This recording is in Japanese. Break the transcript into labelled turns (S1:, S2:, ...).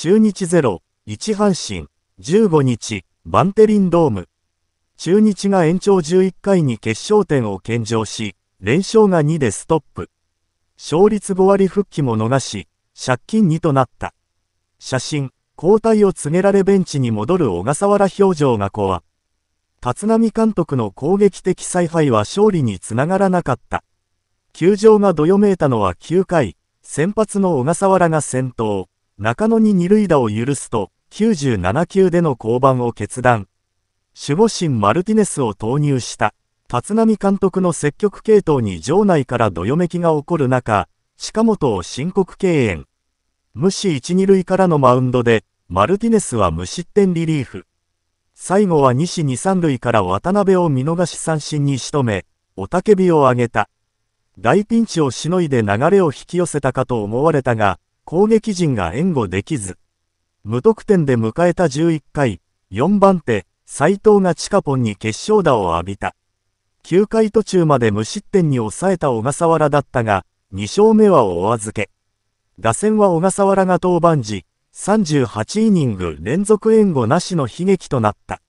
S1: 中日0、1阪神、15日、バンテリンドーム。中日が延長11回に決勝点を献上し、連勝が2でストップ。勝率5割復帰も逃し、借金2となった。写真、交代を告げられベンチに戻る小笠原表情が怖。立浪監督の攻撃的采配は勝利につながらなかった。球場がどよめいたのは9回、先発の小笠原が先頭。中野に二塁打を許すと、97球での降板を決断。守護神マルティネスを投入した。立浪監督の積極系統に場内からどよめきが起こる中、近本を申告敬遠。無視一二塁からのマウンドで、マルティネスは無失点リリーフ。最後は西二三塁から渡辺を見逃し三振に仕留め、雄たけびを上げた。大ピンチをしのいで流れを引き寄せたかと思われたが、攻撃陣が援護できず、無得点で迎えた11回、4番手、斎藤がチカポンに決勝打を浴びた。9回途中まで無失点に抑えた小笠原だったが、2勝目はお預け。打線は小笠原が登板時、38イニング連続援護なしの悲劇となった。